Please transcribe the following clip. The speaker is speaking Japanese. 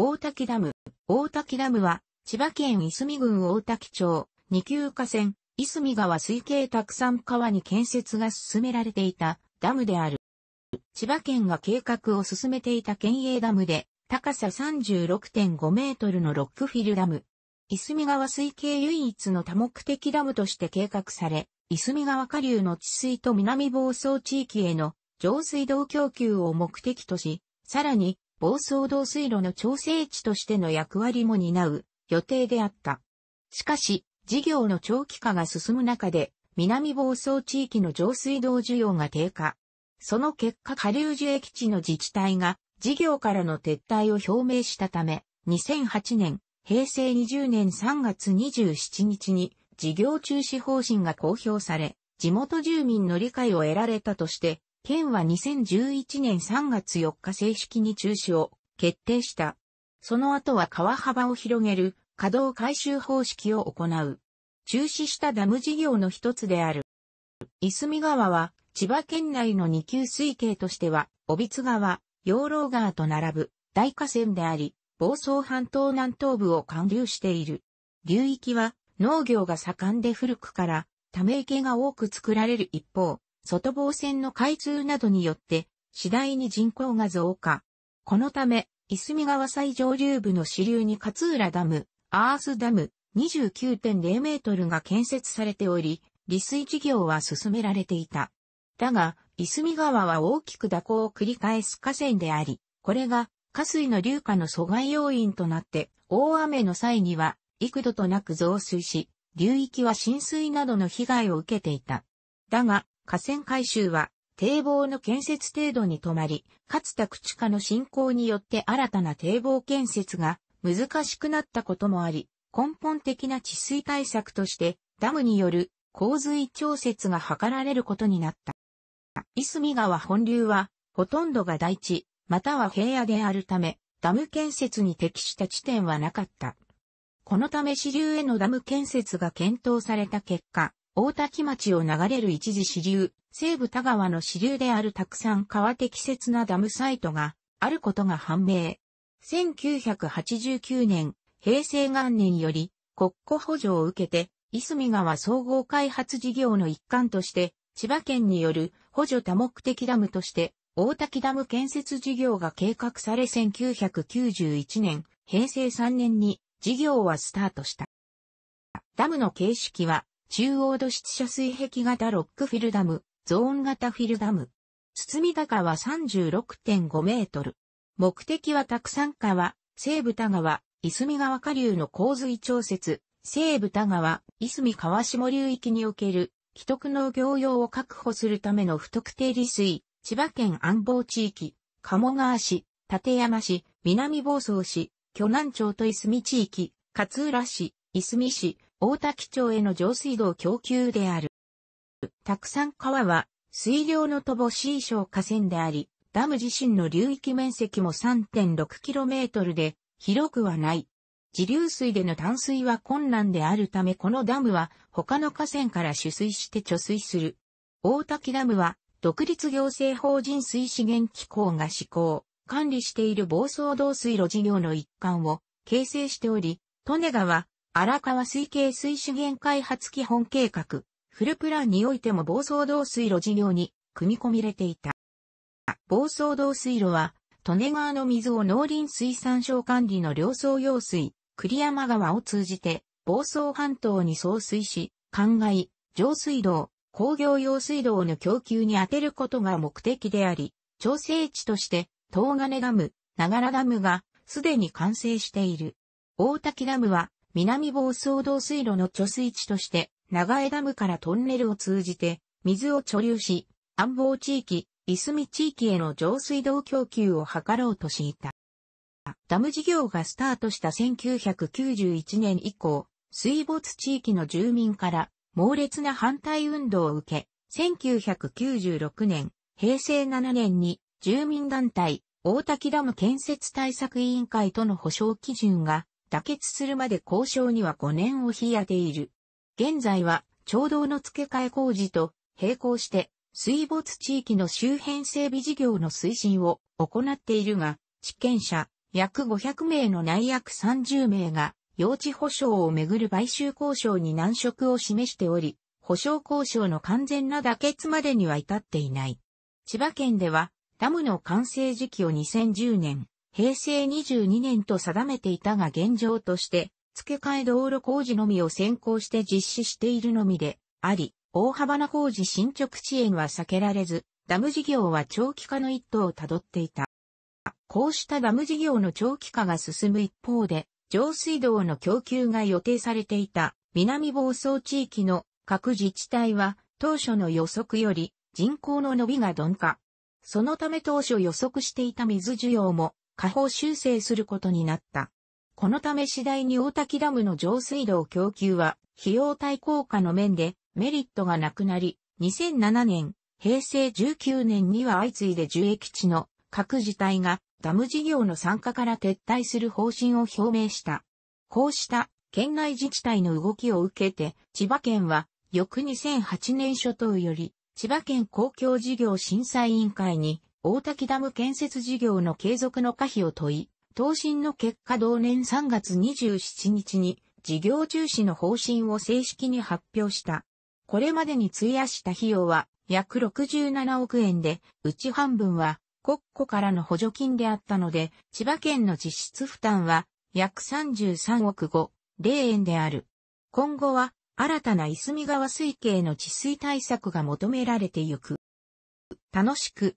大滝ダム。大滝ダムは、千葉県いすみ郡大滝町、二級河川、いすみ川水系たくさん川に建設が進められていたダムである。千葉県が計画を進めていた県営ダムで、高さ36.5メートルのロックフィルダム。いすみ川水系唯一の多目的ダムとして計画され、いすみ川下流の治水と南房総地域への上水道供給を目的とし、さらに暴走道水路の調整地としての役割も担う予定であった。しかし、事業の長期化が進む中で、南房総地域の上水道需要が低下。その結果下流樹液地の自治体が事業からの撤退を表明したため、2008年、平成20年3月27日に事業中止方針が公表され、地元住民の理解を得られたとして、県は2011年3月4日正式に中止を決定した。その後は川幅を広げる稼働回収方式を行う。中止したダム事業の一つである。いすみ川は千葉県内の二級水系としては、小津川、養老川と並ぶ大河川であり、房総半島南東部を貫流している。流域は農業が盛んで古くから、ため池が多く作られる一方、外房線の開通などによって、次第に人口が増加。このため、すみ川最上流部の支流に勝浦ダム、アースダム29.0メートルが建設されており、利水事業は進められていた。だが、すみ川は大きく蛇行を繰り返す河川であり、これが、河水の流下の阻害要因となって、大雨の際には、幾度となく増水し、流域は浸水などの被害を受けていた。だが、河川改修は堤防の建設程度に止まり、かつ宅地化の進行によって新たな堤防建設が難しくなったこともあり、根本的な治水対策としてダムによる洪水調節が図られることになった。いすみ川本流はほとんどが大地、または平野であるため、ダム建設に適した地点はなかった。このため支流へのダム建設が検討された結果、大滝町を流れる一時支流、西部田川の支流であるたくさん川適切なダムサイトがあることが判明。1989年、平成元年より国庫補助を受けて、いすみ川総合開発事業の一環として、千葉県による補助多目的ダムとして、大滝ダム建設事業が計画され1991年、平成3年に事業はスタートした。ダムの形式は中央土質遮水壁型ロックフィルダム、ゾーン型フィルダム。包み高は36.5メートル。目的はたくさん川、西部田川、いすみ川下流の洪水調節、西部田川、いすみ川下流域における既得農業用を確保するための不特定利水、千葉県安房地域、鴨川市、館山市、南房総市、巨南町といすみ地域、勝浦市、いすみ市、大滝町への上水道供給である。たくさん川は、水量の乏しい小河川であり、ダム自身の流域面積も 3.6km で、広くはない。自流水での淡水は困難であるためこのダムは他の河川から取水して貯水する。大滝ダムは独立行政法人水資源機構が施行、管理している暴走道水路事業の一環を形成しており、利根川、荒川水系水資源開発基本計画、フルプランにおいても暴走道水路事業に組み込みれていた。暴走道水路は、利根川の水を農林水産省管理の両層用水、栗山川を通じて、暴総半島に送水し、灌漑、上水道、工業用水道の供給に充てることが目的であり、調整地として、東金ダム、長良ダムがすでに完成している。大滝ダムは南房総道水路の貯水池として、長江ダムからトンネルを通じて、水を貯留し、安房地域、いすみ地域への上水道供給を図ろうとしいた。ダム事業がスタートした1991年以降、水没地域の住民から猛烈な反対運動を受け、1996年、平成7年に住民団体、大滝ダム建設対策委員会との保障基準が妥結するまで交渉には5年を費やている。現在は、町道の付け替え工事と並行して、水没地域の周辺整備事業の推進を行っているが、地権者約500名の内約30名が、用地保障をめぐる買収交渉に難色を示しており、保障交渉の完全な妥結までには至っていない。千葉県では、ダムの完成時期を2010年、平成22年と定めていたが現状として、付け替え道路工事のみを先行して実施しているのみで、あり、大幅な工事進捗遅延は避けられず、ダム事業は長期化の一途をたどっていた。こうしたダム事業の長期化が進む一方で、上水道の供給が予定されていた南房総地域の各自治体は当初の予測より人口の伸びが鈍化。そのため当初予測していた水需要も下方修正することになった。このため次第に大滝ダムの上水道供給は、費用対効果の面でメリットがなくなり、2007年、平成19年には相次いで受益地の各自体がダム事業の参加から撤退する方針を表明した。こうした県内自治体の動きを受けて、千葉県は翌2008年初頭より、千葉県公共事業審査委員会に大滝ダム建設事業の継続の可否を問い、答申の結果同年3月27日に事業中止の方針を正式に発表した。これまでに費やした費用は約67億円で、うち半分は国庫からの補助金であったので、千葉県の実質負担は約33億5、0円である。今後は新たな泉川水系の治水対策が求められてゆく。楽しく